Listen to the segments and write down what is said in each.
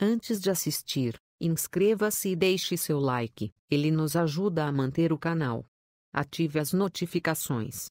Antes de assistir, inscreva-se e deixe seu like, ele nos ajuda a manter o canal. Ative as notificações.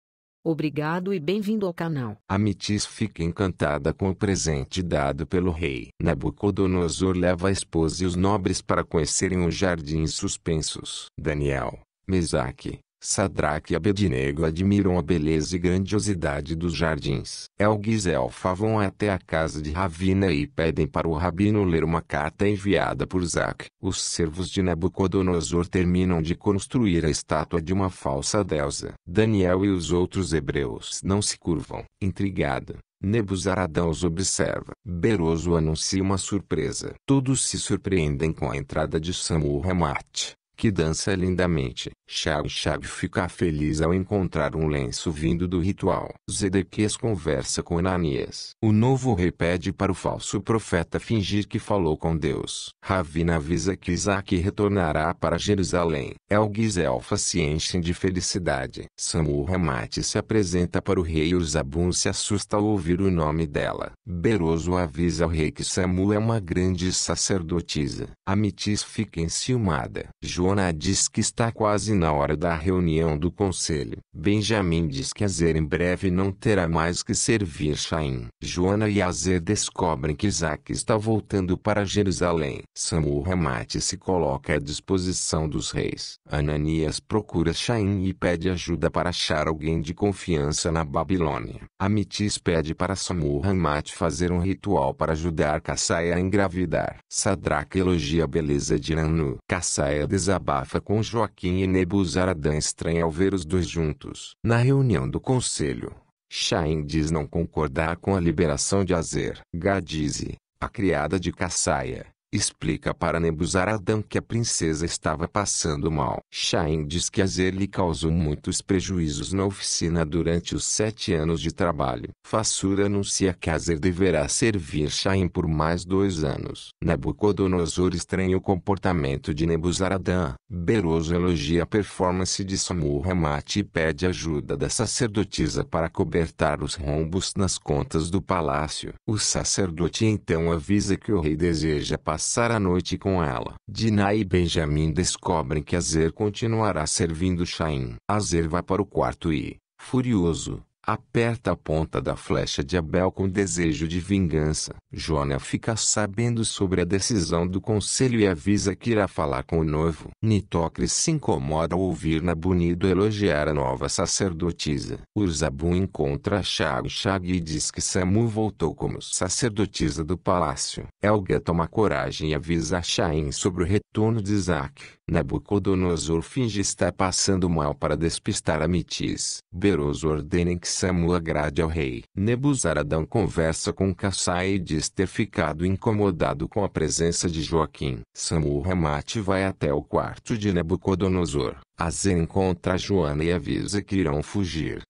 Obrigado e bem-vindo ao canal. Amitis fica encantada com o presente dado pelo rei. Nabucodonosor leva a esposa e os nobres para conhecerem os jardins suspensos. Daniel, Mesaque, Sadraque e Abednego admiram a beleza e grandiosidade dos jardins. Elguis e Elfa vão até a casa de Ravina e pedem para o rabino ler uma carta enviada por Zac. Os servos de Nabucodonosor terminam de construir a estátua de uma falsa deusa. Daniel e os outros hebreus não se curvam. Intrigado, Nebuzaradão os observa. Beroso anuncia uma surpresa. Todos se surpreendem com a entrada de Samu Hamat, que dança lindamente. Chab Chab fica feliz ao encontrar um lenço vindo do ritual. Zedequias conversa com Ananias. O novo rei pede para o falso profeta fingir que falou com Deus. Ravina avisa que Isaac retornará para Jerusalém. Elguis e Elfa se enchem de felicidade. Samuel Ramate se apresenta para o rei e Zabun se assusta ao ouvir o nome dela. Beroso avisa ao rei que Samuel é uma grande sacerdotisa. Amitis fica enciumada. Joana diz que está quase na hora da reunião do conselho. Benjamin diz que Azer em breve não terá mais que servir Shaim. Joana e Azer descobrem que Isaac está voltando para Jerusalém. Samuel Hamate se coloca à disposição dos reis. Ananias procura Shaim e pede ajuda para achar alguém de confiança na Babilônia. Amitis pede para Samuel Hamate fazer um ritual para ajudar Cassaia a engravidar. Sadraque elogia a beleza de Nanu. Cassaia desabafa com Joaquim e Nebo recusar a estranha ao ver os dois juntos. Na reunião do conselho, Shain diz não concordar com a liberação de Azer. Gadize, a criada de Kassaya, explica para Nebuzaradã que a princesa estava passando mal. Shain diz que Azer lhe causou muitos prejuízos na oficina durante os sete anos de trabalho. Fassura anuncia que Azer deverá servir Shain por mais dois anos. Nabucodonosor estranha o comportamento de Nebuzaradã. Beroso elogia a performance de Samurramati e pede ajuda da sacerdotisa para cobertar os rombos nas contas do palácio. O sacerdote então avisa que o rei deseja passar passar a noite com ela. Dinah e Benjamin descobrem que Azer continuará servindo Shaim. Azer vai para o quarto e, furioso, aperta a ponta da flecha de Abel com desejo de vingança. Jonah fica sabendo sobre a decisão do conselho e avisa que irá falar com o noivo. Nitocris se incomoda ao ouvir Nabunido elogiar a nova sacerdotisa. Urzabu encontra Shag Shag e diz que Samu voltou como sacerdotisa do palácio. Elga toma coragem e avisa Shain sobre o retorno de Isaac. Nabucodonosor finge estar passando mal para despistar a Mitis. Beroso ordena que Samu agrade ao rei. Nebuzaradão conversa com Kassai e diz ter ficado incomodado com a presença de Joaquim. Samu Ramate vai até o quarto de Nebucodonosor. Azer encontra Joana e avisa que irão fugir.